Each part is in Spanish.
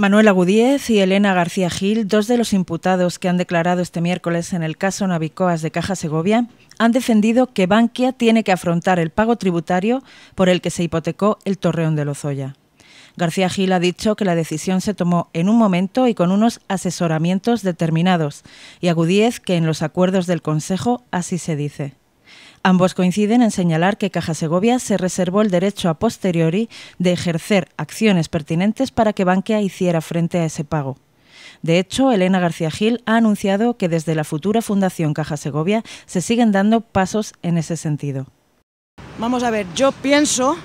Manuel Agudíez y Elena García Gil, dos de los imputados que han declarado este miércoles en el caso Navicoas de Caja Segovia, han defendido que Bankia tiene que afrontar el pago tributario por el que se hipotecó el Torreón de Lozoya. García Gil ha dicho que la decisión se tomó en un momento y con unos asesoramientos determinados, y Agudíez que en los acuerdos del Consejo así se dice. Ambos coinciden en señalar que Caja Segovia se reservó el derecho a posteriori de ejercer acciones pertinentes para que Bankia hiciera frente a ese pago. De hecho, Elena García Gil ha anunciado que desde la futura Fundación Caja Segovia se siguen dando pasos en ese sentido. Vamos a ver, yo pienso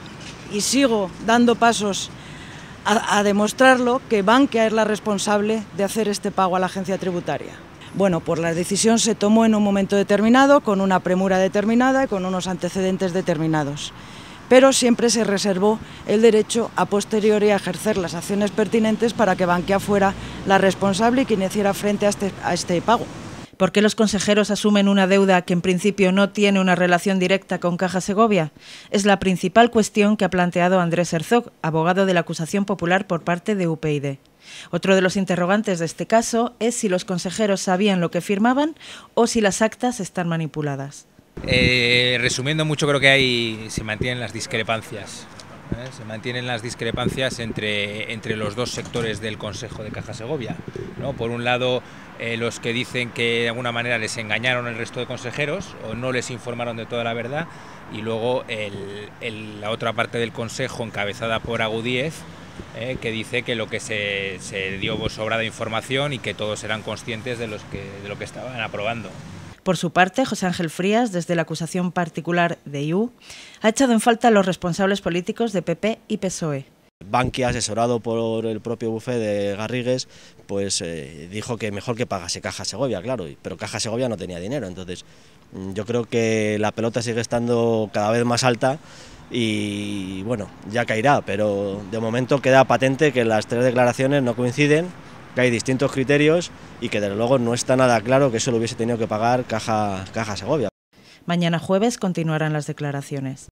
y sigo dando pasos a, demostrarlo que Bankia es la responsable de hacer este pago a la agencia tributaria. Bueno, pues la decisión se tomó en un momento determinado, con una premura determinada y con unos antecedentes determinados. Pero siempre se reservó el derecho a posteriori a ejercer las acciones pertinentes para que banquea fuera la responsable y quien hiciera frente este, a este, pago. ¿Por qué los consejeros asumen una deuda que en principio no tiene una relación directa con Caja Segovia? Es la principal cuestión que ha planteado Andrés Herzog, abogado de la acusación popular por parte de UPyD. Otro de los interrogantes de este caso es si los consejeros sabían lo que firmaban o si las actas están manipuladas. Eh, resumiendo mucho, creo que hay, se mantienen las discrepancias. ¿eh? Se mantienen las discrepancias entre, los dos sectores del Consejo de Caja Segovia. Por un lado, eh, los que dicen que de alguna manera les engañaron el resto de consejeros o no les informaron de toda la verdad, y luego la otra parte del Consejo, encabezada por Agudíez, eh, que dice que lo que se, se dio sobrada información y que todos eran conscientes de, los que, de lo que estaban aprobando. Por su parte, José Ángel Frías, desde la acusación particular de IU, ha echado en falta a los responsables políticos de PP y PSOE. Bankia, asesorado por el propio bufé de Garrigues, pues eh, dijo que mejor que pagase Caja Segovia, claro, pero Caja Segovia no tenía dinero, entonces mm, yo creo que la pelota sigue estando cada vez más alta y bueno, ya caerá, pero de momento queda patente que las tres declaraciones no coinciden, que hay distintos criterios y que desde luego no está nada claro que eso lo hubiese tenido que pagar Caja, Caja Segovia. Mañana jueves continuarán las declaraciones.